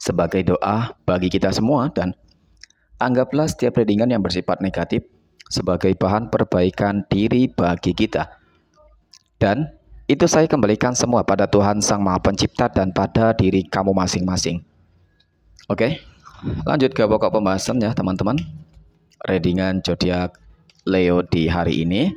sebagai doa bagi kita semua dan anggaplah setiap readingan yang bersifat negatif sebagai bahan perbaikan diri bagi kita. Dan itu saya kembalikan semua pada Tuhan Sang Maha Pencipta dan pada diri kamu masing-masing. Oke, lanjut ke pokok pembahasan ya teman-teman. Readingan zodiak Leo di hari ini.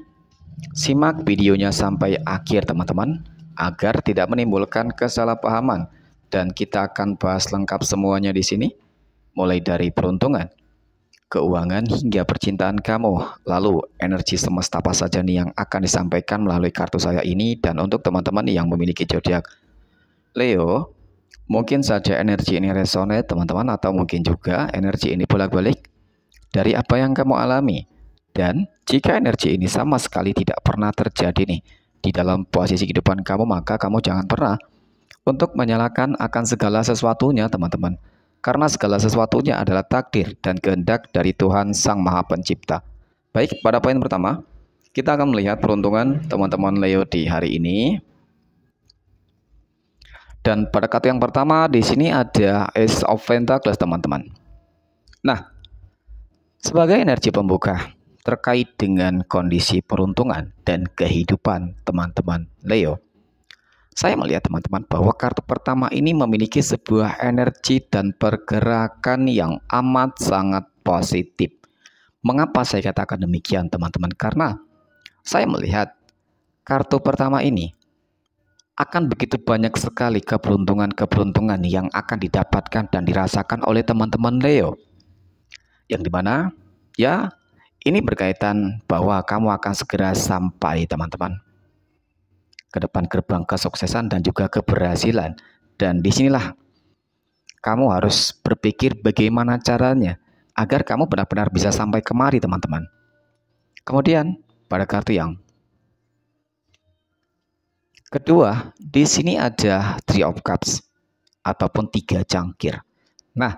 Simak videonya sampai akhir teman-teman agar tidak menimbulkan kesalahpahaman dan kita akan bahas lengkap semuanya di sini, mulai dari peruntungan, keuangan hingga percintaan kamu. Lalu energi semesta apa saja nih yang akan disampaikan melalui kartu saya ini dan untuk teman-teman yang memiliki zodiak Leo, mungkin saja energi ini resonate teman-teman atau mungkin juga energi ini bolak-balik dari apa yang kamu alami. Dan jika energi ini sama sekali tidak pernah terjadi nih di dalam posisi kehidupan kamu, maka kamu jangan pernah untuk menyalahkan akan segala sesuatunya, teman-teman. Karena segala sesuatunya adalah takdir dan kehendak dari Tuhan Sang Maha Pencipta. Baik, pada poin pertama, kita akan melihat peruntungan teman-teman Leo di hari ini. Dan pada kata yang pertama di sini ada Ace of Pentacles, teman-teman. Nah, sebagai energi pembuka terkait dengan kondisi peruntungan dan kehidupan teman-teman Leo. Saya melihat teman-teman bahwa kartu pertama ini memiliki sebuah energi dan pergerakan yang amat sangat positif. Mengapa saya katakan demikian teman-teman? Karena saya melihat kartu pertama ini akan begitu banyak sekali keberuntungan-keberuntungan yang akan didapatkan dan dirasakan oleh teman-teman Leo. Yang dimana, ya, ini berkaitan bahwa kamu akan segera sampai, teman-teman ke depan gerbang kesuksesan dan juga keberhasilan. Dan disinilah kamu harus berpikir bagaimana caranya agar kamu benar-benar bisa sampai kemari teman-teman. Kemudian pada kartu yang kedua, di sini ada Three of Cups ataupun tiga cangkir. Nah,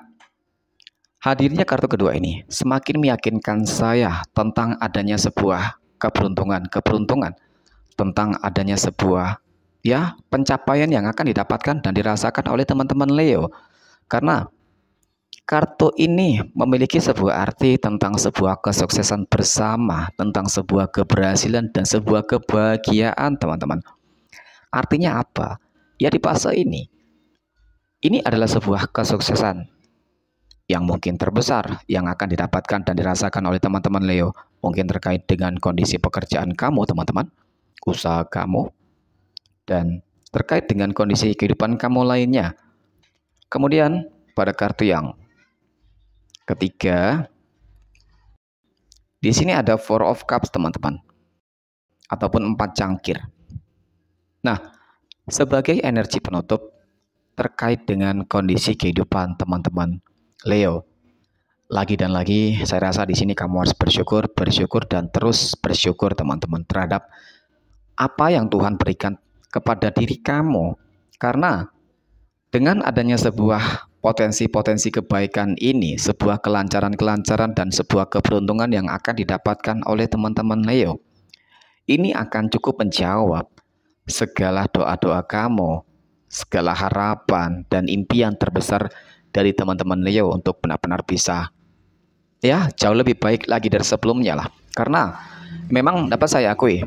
hadirnya kartu kedua ini semakin meyakinkan saya tentang adanya sebuah keberuntungan-keberuntungan tentang adanya sebuah ya pencapaian yang akan didapatkan dan dirasakan oleh teman-teman Leo. Karena kartu ini memiliki sebuah arti tentang sebuah kesuksesan bersama, tentang sebuah keberhasilan dan sebuah kebahagiaan, teman-teman. Artinya apa? Ya di fase ini ini adalah sebuah kesuksesan yang mungkin terbesar yang akan didapatkan dan dirasakan oleh teman-teman Leo, mungkin terkait dengan kondisi pekerjaan kamu, teman-teman usaha kamu dan terkait dengan kondisi kehidupan kamu lainnya. Kemudian pada kartu yang ketiga, di sini ada Four of Cups teman-teman, ataupun empat cangkir. Nah, sebagai energi penutup terkait dengan kondisi kehidupan teman-teman Leo. Lagi dan lagi, saya rasa di sini kamu harus bersyukur, bersyukur, dan terus bersyukur, teman-teman, terhadap apa yang Tuhan berikan kepada diri kamu. Karena dengan adanya sebuah potensi-potensi kebaikan ini, sebuah kelancaran-kelancaran dan sebuah keberuntungan yang akan didapatkan oleh teman-teman Leo. Ini akan cukup menjawab segala doa-doa kamu, segala harapan dan impian terbesar dari teman-teman Leo untuk benar-benar bisa ya jauh lebih baik lagi dari sebelumnya lah. Karena memang dapat saya akui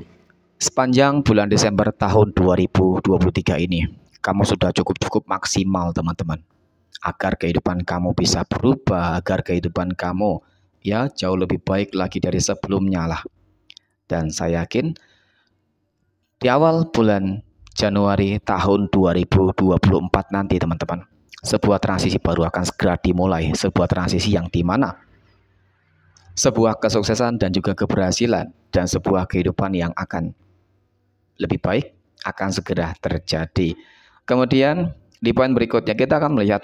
sepanjang bulan Desember tahun 2023 ini. Kamu sudah cukup-cukup maksimal, teman-teman. Agar kehidupan kamu bisa berubah, agar kehidupan kamu ya jauh lebih baik lagi dari sebelumnya lah. Dan saya yakin di awal bulan Januari tahun 2024 nanti teman-teman. Sebuah transisi baru akan segera dimulai, sebuah transisi yang di mana sebuah kesuksesan dan juga keberhasilan dan sebuah kehidupan yang akan lebih baik akan segera terjadi. Kemudian di poin berikutnya kita akan melihat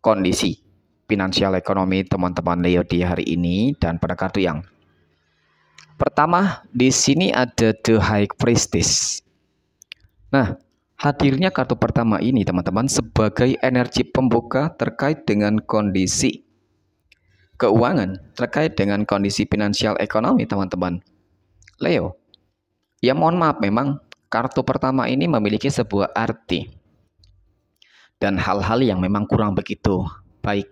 kondisi finansial ekonomi teman-teman Leo di hari ini dan pada kartu yang pertama di sini ada The High Priestess. Nah, hadirnya kartu pertama ini teman-teman sebagai energi pembuka terkait dengan kondisi keuangan, terkait dengan kondisi finansial ekonomi teman-teman. Leo, ya mohon maaf memang kartu pertama ini memiliki sebuah arti dan hal-hal yang memang kurang begitu baik,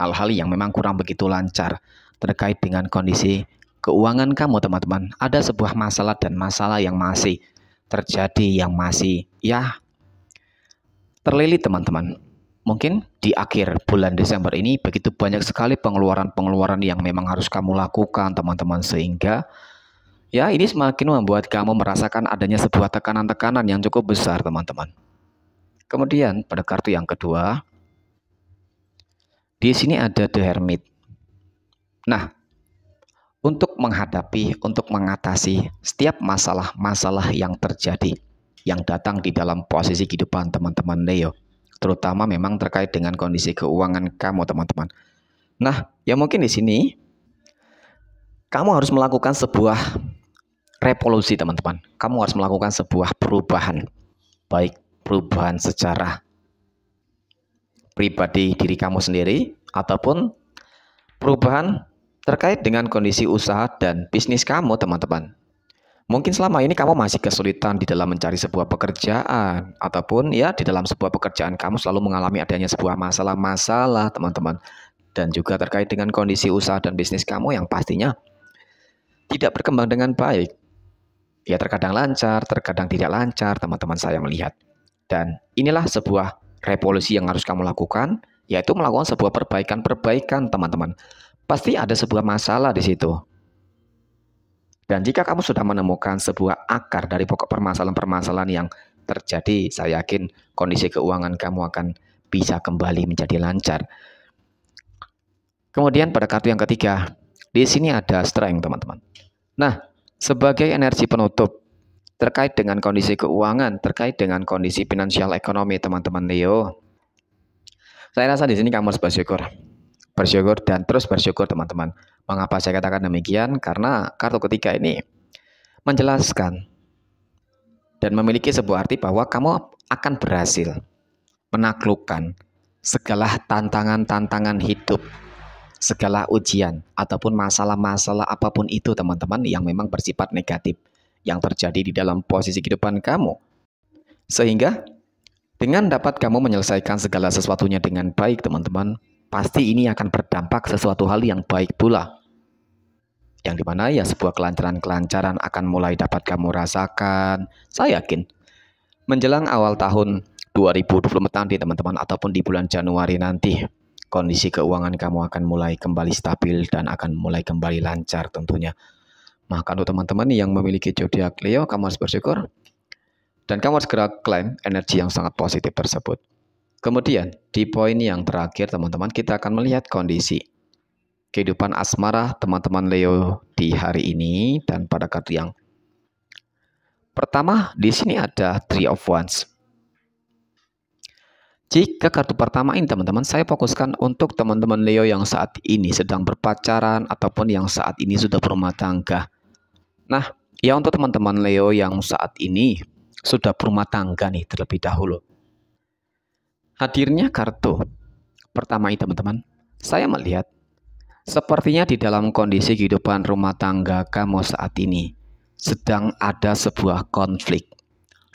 hal-hal yang memang kurang begitu lancar terkait dengan kondisi keuangan kamu teman-teman. Ada sebuah masalah dan masalah yang masih terjadi yang masih ya terlilit teman-teman. Mungkin di akhir bulan Desember ini begitu banyak sekali pengeluaran-pengeluaran yang memang harus kamu lakukan teman-teman sehingga Ya, ini semakin membuat kamu merasakan adanya sebuah tekanan-tekanan yang cukup besar, teman-teman. Kemudian pada kartu yang kedua, di sini ada The Hermit. Nah, untuk menghadapi, untuk mengatasi setiap masalah-masalah yang terjadi, yang datang di dalam posisi kehidupan teman-teman Leo, terutama memang terkait dengan kondisi keuangan kamu, teman-teman. Nah, ya mungkin di sini kamu harus melakukan sebuah revolusi teman-teman. Kamu harus melakukan sebuah perubahan, baik perubahan secara pribadi diri kamu sendiri ataupun perubahan terkait dengan kondisi usaha dan bisnis kamu teman-teman. Mungkin selama ini kamu masih kesulitan di dalam mencari sebuah pekerjaan ataupun ya di dalam sebuah pekerjaan kamu selalu mengalami adanya sebuah masalah-masalah teman-teman dan juga terkait dengan kondisi usaha dan bisnis kamu yang pastinya tidak berkembang dengan baik. Ya terkadang lancar, terkadang tidak lancar, teman-teman saya melihat. Dan inilah sebuah revolusi yang harus kamu lakukan, yaitu melakukan sebuah perbaikan-perbaikan, teman-teman. Pasti ada sebuah masalah di situ. Dan jika kamu sudah menemukan sebuah akar dari pokok permasalahan-permasalahan yang terjadi, saya yakin kondisi keuangan kamu akan bisa kembali menjadi lancar. Kemudian pada kartu yang ketiga, di sini ada strength, teman-teman. Nah, sebagai energi penutup, terkait dengan kondisi keuangan, terkait dengan kondisi finansial ekonomi teman-teman Leo. Saya rasa di sini kamu harus bersyukur. Bersyukur dan terus bersyukur teman-teman. Mengapa saya katakan demikian? Karena kartu ketiga ini menjelaskan dan memiliki sebuah arti bahwa kamu akan berhasil menaklukkan segala tantangan-tantangan hidup segala ujian ataupun masalah-masalah apapun itu teman-teman yang memang bersifat negatif yang terjadi di dalam posisi kehidupan kamu. Sehingga dengan dapat kamu menyelesaikan segala sesuatunya dengan baik teman-teman, pasti ini akan berdampak sesuatu hal yang baik pula. Yang dimana ya sebuah kelancaran-kelancaran akan mulai dapat kamu rasakan, saya yakin. Menjelang awal tahun 2020 nanti teman-teman ataupun di bulan Januari nanti kondisi keuangan kamu akan mulai kembali stabil dan akan mulai kembali lancar tentunya. Maka nah, untuk teman-teman yang memiliki zodiak Leo, kamu harus bersyukur dan kamu harus segera klaim energi yang sangat positif tersebut. Kemudian, di poin yang terakhir teman-teman, kita akan melihat kondisi kehidupan asmara teman-teman Leo di hari ini dan pada kartu yang pertama di sini ada Three of Wands. Jika kartu pertama ini teman-teman saya fokuskan untuk teman-teman Leo yang saat ini sedang berpacaran ataupun yang saat ini sudah berumah tangga. Nah, ya untuk teman-teman Leo yang saat ini sudah berumah tangga nih terlebih dahulu. Hadirnya kartu pertama ini teman-teman, saya melihat sepertinya di dalam kondisi kehidupan rumah tangga kamu saat ini sedang ada sebuah konflik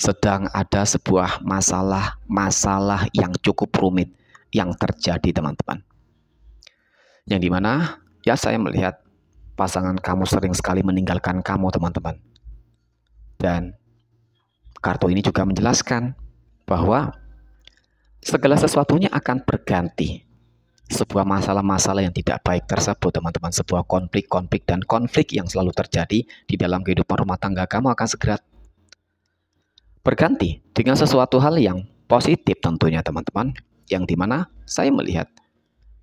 sedang ada sebuah masalah-masalah yang cukup rumit yang terjadi teman-teman. Yang dimana ya saya melihat pasangan kamu sering sekali meninggalkan kamu teman-teman. Dan kartu ini juga menjelaskan bahwa segala sesuatunya akan berganti. Sebuah masalah-masalah yang tidak baik tersebut, teman-teman, sebuah konflik-konflik dan konflik yang selalu terjadi di dalam kehidupan rumah tangga kamu akan segera berganti dengan sesuatu hal yang positif tentunya teman-teman, yang dimana saya melihat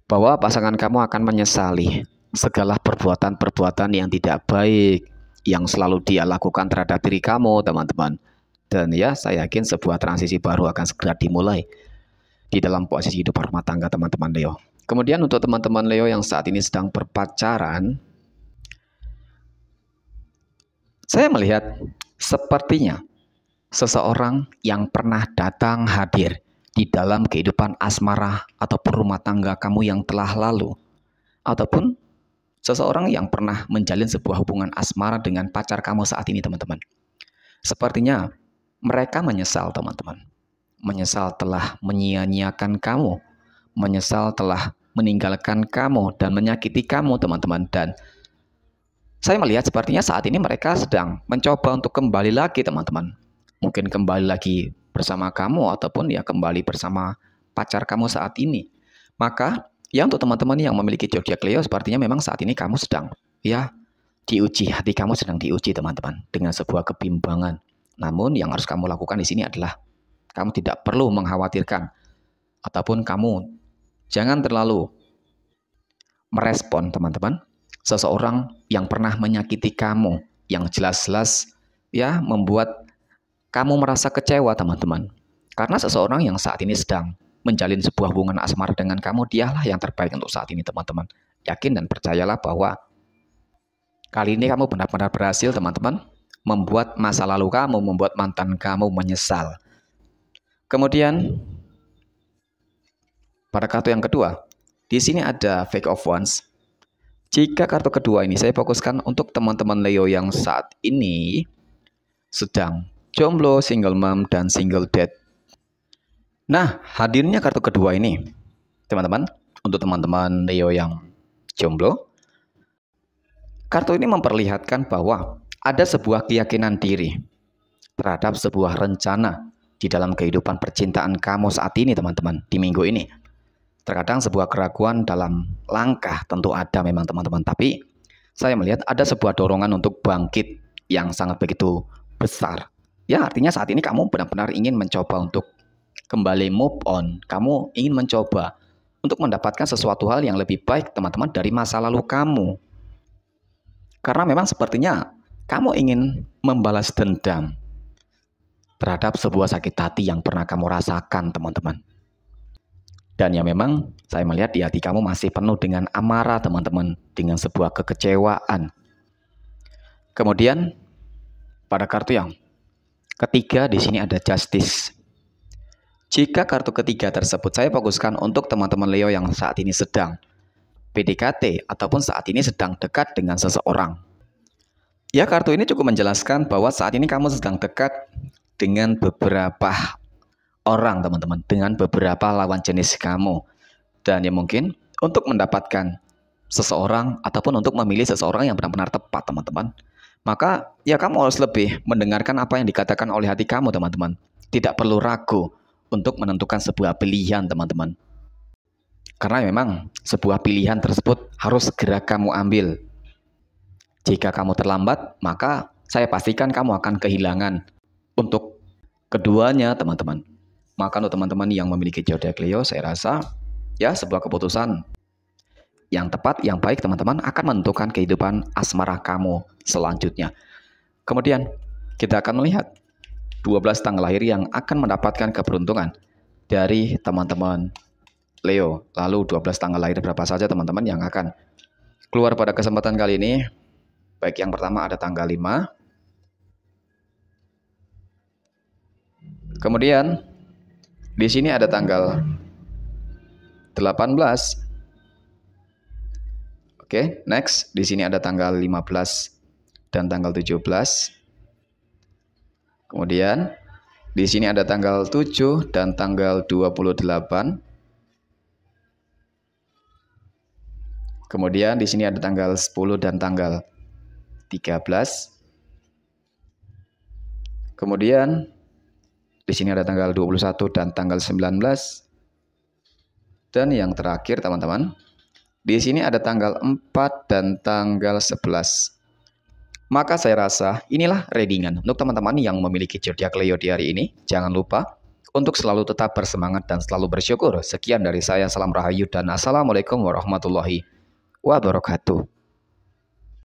bahwa pasangan kamu akan menyesali segala perbuatan-perbuatan yang tidak baik yang selalu dia lakukan terhadap diri kamu teman-teman. Dan ya saya yakin sebuah transisi baru akan segera dimulai di dalam posisi hidup rumah tangga teman-teman Leo. Kemudian untuk teman-teman Leo yang saat ini sedang berpacaran, saya melihat sepertinya seseorang yang pernah datang hadir di dalam kehidupan asmara atau rumah tangga kamu yang telah lalu, ataupun seseorang yang pernah menjalin sebuah hubungan asmara dengan pacar kamu saat ini, teman-teman. Sepertinya mereka menyesal, teman-teman. Menyesal telah menyia-nyiakan kamu, menyesal telah meninggalkan kamu dan menyakiti kamu, teman-teman. Dan saya melihat sepertinya saat ini mereka sedang mencoba untuk kembali lagi, teman-teman mungkin kembali lagi bersama kamu ataupun ya kembali bersama pacar kamu saat ini. Maka ya untuk teman-teman yang memiliki Jogja Cleo sepertinya memang saat ini kamu sedang ya diuji, hati kamu sedang diuji teman-teman dengan sebuah kebimbangan. Namun yang harus kamu lakukan di sini adalah kamu tidak perlu mengkhawatirkan ataupun kamu jangan terlalu merespon teman-teman seseorang yang pernah menyakiti kamu yang jelas-jelas ya membuat kamu merasa kecewa, teman-teman. Karena seseorang yang saat ini sedang menjalin sebuah hubungan asmara dengan kamu, dialah yang terbaik untuk saat ini, teman-teman. Yakin dan percayalah bahwa kali ini kamu benar-benar berhasil, teman-teman, membuat masa lalu kamu, membuat mantan kamu menyesal. Kemudian, pada kartu yang kedua, di sini ada fake of Ones. Jika kartu kedua ini saya fokuskan untuk teman-teman Leo yang saat ini sedang jomblo, single mom, dan single dad. Nah, hadirnya kartu kedua ini, teman-teman, untuk teman-teman Leo yang jomblo, kartu ini memperlihatkan bahwa ada sebuah keyakinan diri terhadap sebuah rencana di dalam kehidupan percintaan kamu saat ini teman-teman di minggu ini. Terkadang sebuah keraguan dalam langkah tentu ada memang teman-teman, tapi saya melihat ada sebuah dorongan untuk bangkit yang sangat begitu besar ya artinya saat ini kamu benar-benar ingin mencoba untuk kembali move on. Kamu ingin mencoba untuk mendapatkan sesuatu hal yang lebih baik, teman-teman, dari masa lalu kamu. Karena memang sepertinya kamu ingin membalas dendam terhadap sebuah sakit hati yang pernah kamu rasakan, teman-teman. Dan ya memang saya melihat di hati kamu masih penuh dengan amarah, teman-teman, dengan sebuah kekecewaan. Kemudian pada kartu yang Ketiga, di sini ada justice. Jika kartu ketiga tersebut saya fokuskan untuk teman-teman Leo yang saat ini sedang PDKT ataupun saat ini sedang dekat dengan seseorang. Ya, kartu ini cukup menjelaskan bahwa saat ini kamu sedang dekat dengan beberapa orang, teman-teman, dengan beberapa lawan jenis kamu. Dan yang mungkin untuk mendapatkan seseorang ataupun untuk memilih seseorang yang benar-benar tepat, teman-teman maka ya kamu harus lebih mendengarkan apa yang dikatakan oleh hati kamu teman-teman. Tidak perlu ragu untuk menentukan sebuah pilihan teman-teman. Karena memang sebuah pilihan tersebut harus segera kamu ambil. Jika kamu terlambat, maka saya pastikan kamu akan kehilangan untuk keduanya teman-teman. Maka untuk teman-teman yang memiliki jodoh cleo, saya rasa ya sebuah keputusan yang tepat, yang baik teman-teman akan menentukan kehidupan asmara kamu selanjutnya. Kemudian kita akan melihat 12 tanggal lahir yang akan mendapatkan keberuntungan dari teman-teman Leo. Lalu 12 tanggal lahir berapa saja teman-teman yang akan keluar pada kesempatan kali ini. Baik yang pertama ada tanggal 5. Kemudian di sini ada tanggal 18, Oke, okay, next. Di sini ada tanggal 15 dan tanggal 17. Kemudian di sini ada tanggal 7 dan tanggal 28. Kemudian di sini ada tanggal 10 dan tanggal 13. Kemudian di sini ada tanggal 21 dan tanggal 19. Dan yang terakhir teman-teman, di sini ada tanggal 4 dan tanggal 11. Maka saya rasa inilah readingan untuk teman-teman yang memiliki zodiak Leo di hari ini. Jangan lupa untuk selalu tetap bersemangat dan selalu bersyukur. Sekian dari saya, salam rahayu dan assalamualaikum warahmatullahi wabarakatuh.